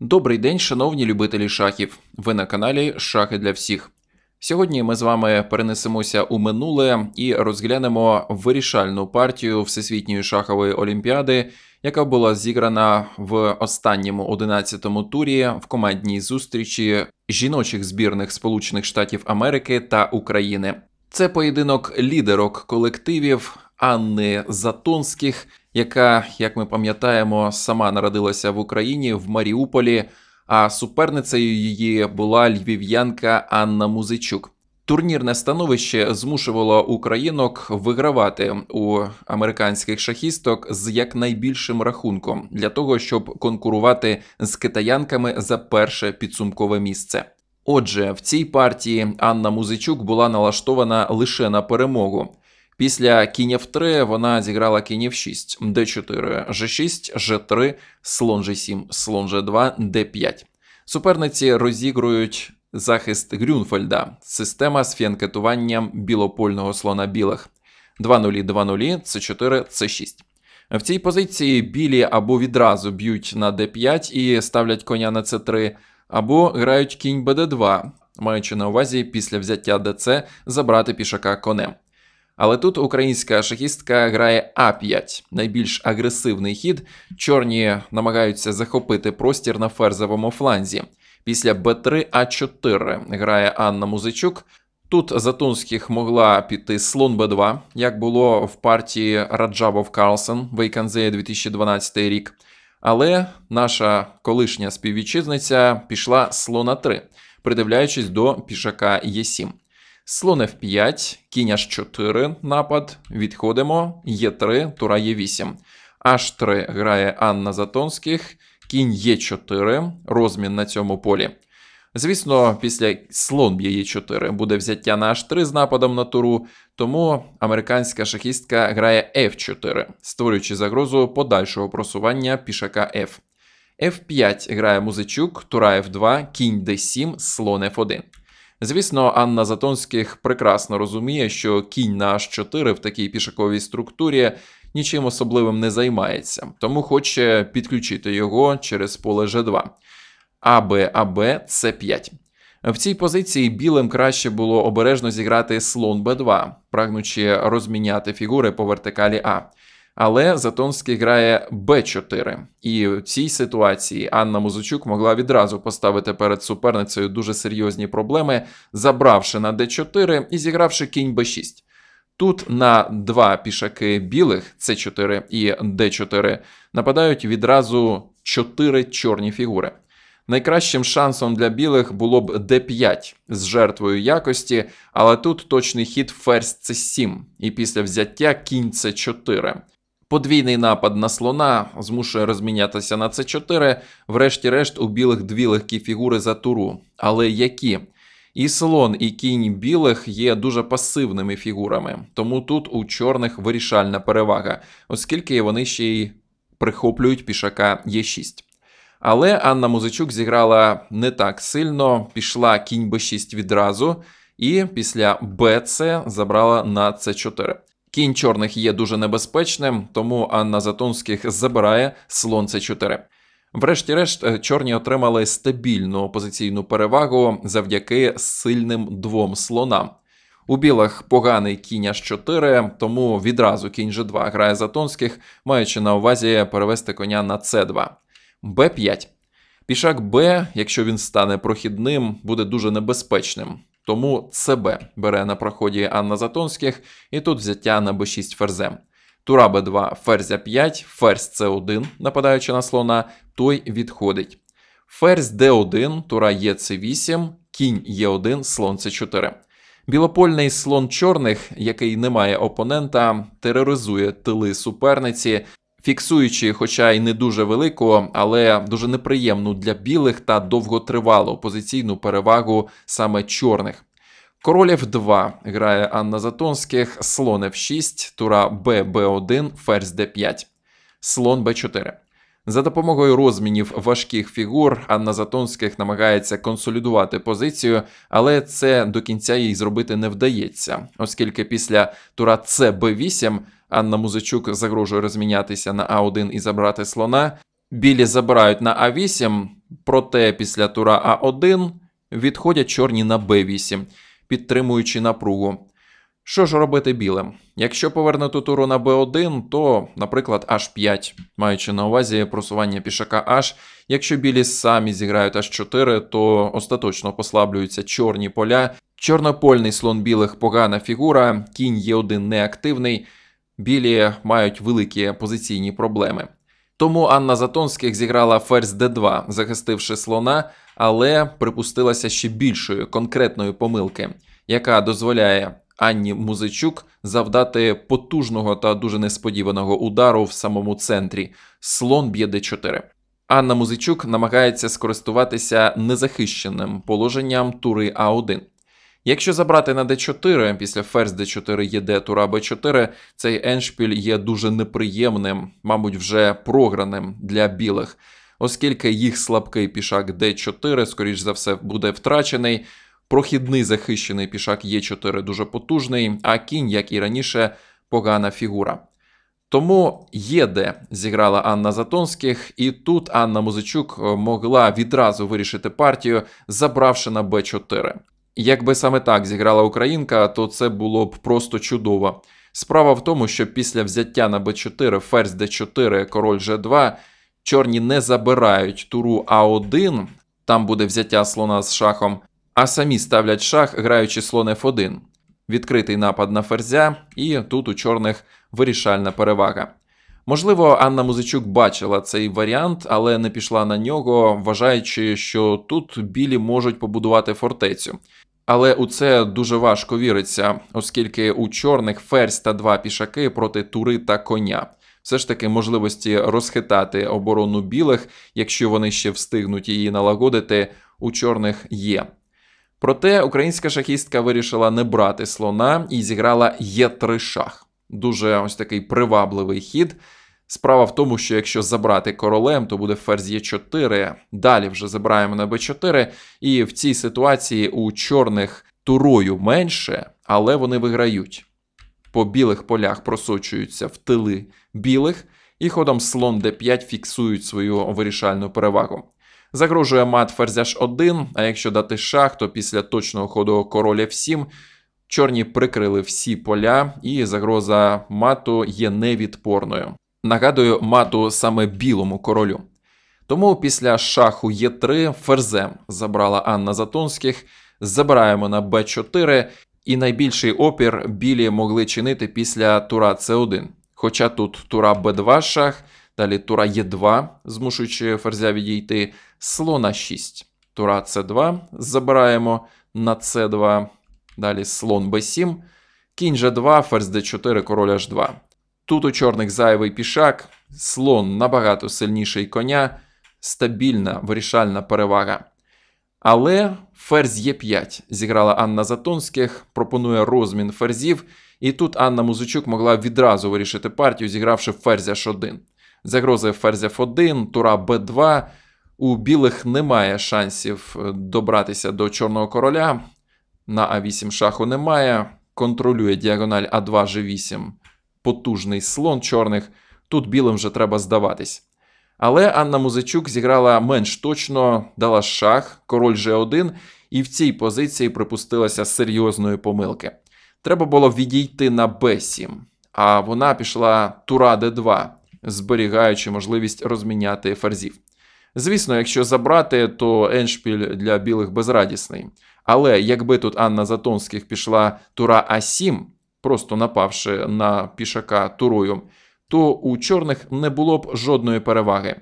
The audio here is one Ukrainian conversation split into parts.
Добрий день, шановні любителі шахів. Ви на каналі Шахи для всіх. Сьогодні ми з вами перенесемося у минуле і розглянемо вирішальну партію Всесвітньої шахової олімпіади, яка була зіграна в останньому 11-му турі в командній зустрічі жіночих збірних Сполучених Штатів Америки та України. Це поєдинок лідерок колективів Анни Затонських яка, як ми пам'ятаємо, сама народилася в Україні в Маріуполі. А суперницею її була львів'янка Анна Музичук. Турнірне становище змушувало українок вигравати у американських шахісток з якнайбільшим рахунком для того, щоб конкурувати з китаянками за перше підсумкове місце. Отже, в цій партії Анна Музичук була налаштована лише на перемогу. Після кінь 3 вона зіграла кінь 6, d4, g6, g3, слон g7, слон g2, d5. Суперниці розігрують захист Грюнфельда, система з фіанкетуванням білопольного слона білих. 2-0, 2-0, c4, c6. В цій позиції білі або відразу б'ють на d5 і ставлять коня на c3, або грають кінь bd2, маючи на увазі після взяття dc забрати пішака конем. Але тут українська шахістка грає А5, найбільш агресивний хід. Чорні намагаються захопити простір на ферзовому фланзі. Після Б3 А4 грає Анна Музичук. Тут Затунських могла піти слон Б2, як було в партії Раджабов Карлсен Вейканзея 2012 рік. Але наша колишня співвітчизниця пішла слона 3, придивляючись до пішака Е7. Слон F5, кінь H4, напад. Відходимо. Е3, тура Е8. H3 грає Анна Затонських, кінь Е4, розмін на цьому полі. Звісно, після слон б'є Е4 буде взяття на H3 з нападом на туру, тому американська шахістка грає F4, створюючи загрозу подальшого просування пішака F. F5 грає Музичук, тура F2, кінь D7, слон F1. Звісно, Анна Затонських прекрасно розуміє, що кінь на H4 в такій пішаковій структурі нічим особливим не займається, тому хоче підключити його через поле G2. АБ, АБ, С5. В цій позиції білим краще було обережно зіграти слон Б2, прагнучи розміняти фігури по вертикалі А але Затонський грає Б4. І в цій ситуації Анна Музучук могла відразу поставити перед суперницею дуже серйозні проблеми, забравши на Д4 і зігравши кінь Б6. Тут на два пішаки білих С4 і Д4 нападають відразу чотири чорні фігури. Найкращим шансом для білих було б Д5 з жертвою якості, але тут точний хід ферзь С7, і після взяття кінь С4. Подвійний напад на слона змушує розмінятися на С4, врешті-решт у білих дві легкі фігури за туру. Але які? І слон, і кінь білих є дуже пасивними фігурами, тому тут у чорних вирішальна перевага, оскільки вони ще й прихоплюють пішака Е6. Але Анна Музичук зіграла не так сильно, пішла кінь Б6 відразу, і після БЦ забрала на С4. Кінь чорних є дуже небезпечним, тому Анна Затонських забирає слон c 4 Врешті-решт, е, чорні отримали стабільну опозиційну перевагу завдяки сильним двом слонам. У білих поганий кінь аж 4, тому відразу кінь g 2 грає Затонських, маючи на увазі перевести коня на c 2 b 5 Пішак Б, якщо він стане прохідним, буде дуже небезпечним. Тому себе бере на проході Анна Затонських, і тут взяття на б 6 ферзем. Тура б 2 ферзя 5, ферзь С1, нападаючи на слона, той відходить. Ферзь Д1, тура ЕЦ8, кінь Е1, слон С4. Білопольний слон чорних, який не має опонента, тероризує тили суперниці фіксуючи, хоча й не дуже велику, але дуже неприємну для білих та довготривалу позиційну перевагу саме чорних. Король F2 грає Анна Затонських, слон F6, тура Б, Б1, ферзь Д5, слон Б4. За допомогою розмінів важких фігур Анна Затонських намагається консолідувати позицію, але це до кінця їй зробити не вдається, оскільки після тура С Б8 Анна Музичук загрожує розмінятися на А1 і забрати слона. Білі забирають на А8, проте після тура А1 відходять чорні на Б8, підтримуючи напругу. Що ж робити білим? Якщо повернути туру на Б1, то, наприклад, H5, маючи на увазі просування пішака H, якщо білі самі зіграють H4, то остаточно послаблюються чорні поля. Чорнопольний слон білих погана фігура, кінь Е1 неактивний. Білі мають великі позиційні проблеми. Тому Анна Затонських зіграла ферзь Д2, захистивши слона, але припустилася ще більшої конкретної помилки, яка дозволяє Анні Музичук завдати потужного та дуже несподіваного удару в самому центрі. Слон б'є Д4. Анна Музичук намагається скористуватися незахищеним положенням тури А1. Якщо забрати на d4 після ферзь d4 єде тура b4, цей еншпіль є дуже неприємним, мабуть, вже програним для білих, оскільки їх слабкий пішак d4, скоріш за все, буде втрачений. Прохідний захищений пішак Е4 дуже потужний, а кінь, як і раніше, погана фігура. Тому ЄД зіграла Анна Затонських, і тут Анна Музичук е, могла відразу вирішити партію, забравши на Б4. Якби саме так зіграла Українка, то це було б просто чудово. Справа в тому, що після взяття на b 4 ферзь d 4 король Ж2, чорні не забирають туру А1, там буде взяття слона з шахом, а самі ставлять шах, граючи слон F1. Відкритий напад на ферзя, і тут у чорних вирішальна перевага. Можливо, Анна Музичук бачила цей варіант, але не пішла на нього, вважаючи, що тут білі можуть побудувати фортецю. Але у це дуже важко віриться, оскільки у чорних ферзь та два пішаки проти тури та коня. Все ж таки можливості розхитати оборону білих, якщо вони ще встигнуть її налагодити, у чорних є. Проте українська шахістка вирішила не брати слона і зіграла Є3 шах. Дуже ось такий привабливий хід, Справа в тому, що якщо забрати королем, то буде ферзь є 4 Далі вже забираємо на Б4. І в цій ситуації у чорних турою менше, але вони виграють. По білих полях просочуються в тили білих, і ходом слон d5 фіксують свою вирішальну перевагу. Загрожує мат ферзь h1, а якщо дати шах, то після точного ходу короля f7 чорні прикрили всі поля, і загроза мату є невідпорною. Нагадую, мату саме білому королю. Тому після шаху Е3 ферзем забрала Анна Затонських. Забираємо на Б4, і найбільший опір білі могли чинити після тура С1. Хоча тут тура Б2 шах, далі тура Е2, змушуючи ферзя відійти, слона 6. Тура С2 забираємо на С2, далі слон Б7, кінь Ж2, ферзь Д4, король H2. Тут у чорних зайвий пішак, слон набагато сильніший коня, стабільна вирішальна перевага. Але ферзь Е5 зіграла Анна Затонських, пропонує розмін ферзів. І тут Анна Музичук могла відразу вирішити партію, зігравши ферзь H1. Загрози ферзя F1, тура Б2. У білих немає шансів е, добратися до чорного короля. На А8 шаху немає. Контролює діагональ А2 ж 8 потужний слон чорних. Тут білим вже треба здаватись. Але Анна Музичук зіграла менш точно, дала шах, король G1, і в цій позиції припустилася серйозної помилки. Треба було відійти на б 7 а вона пішла тура д 2 зберігаючи можливість розміняти ферзів. Звісно, якщо забрати, то еншпіль для білих безрадісний. Але якби тут Анна Затонських пішла тура А7, просто напавши на пішака турою, то у чорних не було б жодної переваги.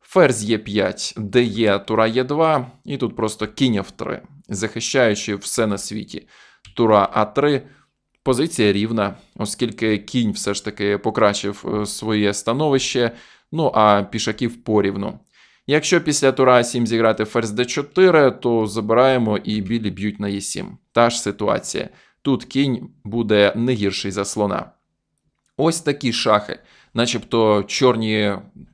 Ферзь Е5, де є, тура Е2, і тут просто кінь F3, захищаючи все на світі. Тура А3. Позиція рівна, оскільки кінь все ж таки покращив е, своє становище, ну а пішаків порівну. Якщо після тура 7 зіграти ферзь д 4 то забираємо і білі б'ють на е 7 Та ж ситуація. Тут кінь буде не гірший за слона. Ось такі шахи, начебто чорні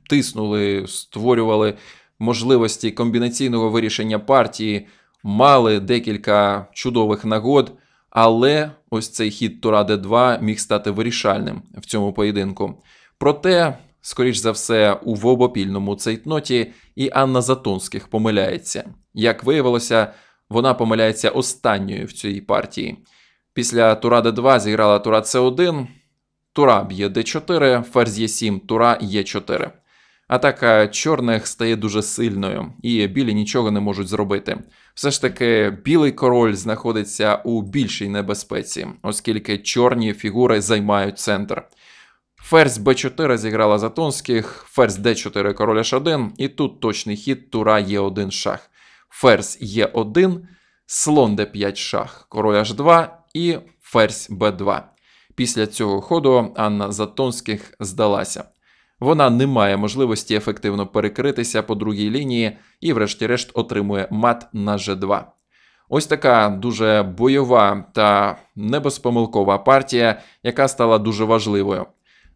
тиснули, створювали можливості комбінаційного вирішення партії, мали декілька чудових нагод, але ось цей хід Тура Д2 міг стати вирішальним в цьому поєдинку. Проте, скоріш за все, у вобопільному цейтноті і Анна Затонських помиляється. Як виявилося, вона помиляється останньою в цій партії. Після тура d2 зіграла тура С1, тура б'є Д4, ферзь Е7, тура Е4. Атака чорних стає дуже сильною, і білі нічого не можуть зробити. Все ж таки, білий король знаходиться у більшій небезпеці, оскільки чорні фігури займають центр. Ферзь Б4 зіграла Затонських, ферзь Д4 король H1, і тут точний хід тура Е1 шах. Ферзь Е1, слон Д5 шах, король H2 і ферзь Б2. Після цього ходу Анна Затонських здалася. Вона не має можливості ефективно перекритися по другій лінії і, врешті-решт, отримує мат на G2. Ось така дуже бойова та небезпомилкова партія, яка стала дуже важливою.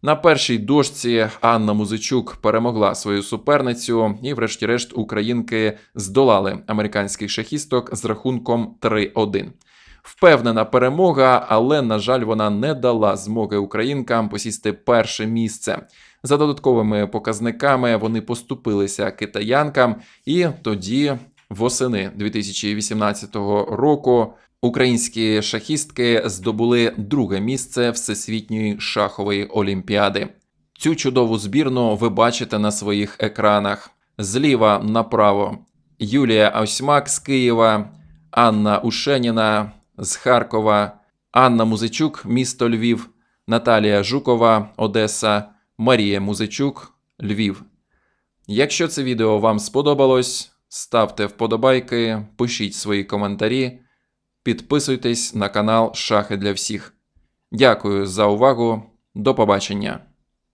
На першій дошці Анна Музичук перемогла свою суперницю, і, врешті-решт, українки здолали американських шахісток з рахунком 3-1. Впевнена перемога, але на жаль, вона не дала змоги українкам посісти перше місце. За додатковими показниками вони поступилися китаянкам, і тоді, восени 2018 року, українські шахістки здобули друге місце всесвітньої шахової олімпіади. Цю чудову збірну ви бачите на своїх екранах зліва направо. Юлія Осьмак з Києва, Анна Ушеніна, з Харкова, Анна Музичук, місто Львів, Наталія Жукова, Одеса, Марія Музичук, Львів. Якщо це відео вам сподобалось, ставте вподобайки, пишіть свої коментарі, підписуйтесь на канал Шахи для всіх. Дякую за увагу, до побачення!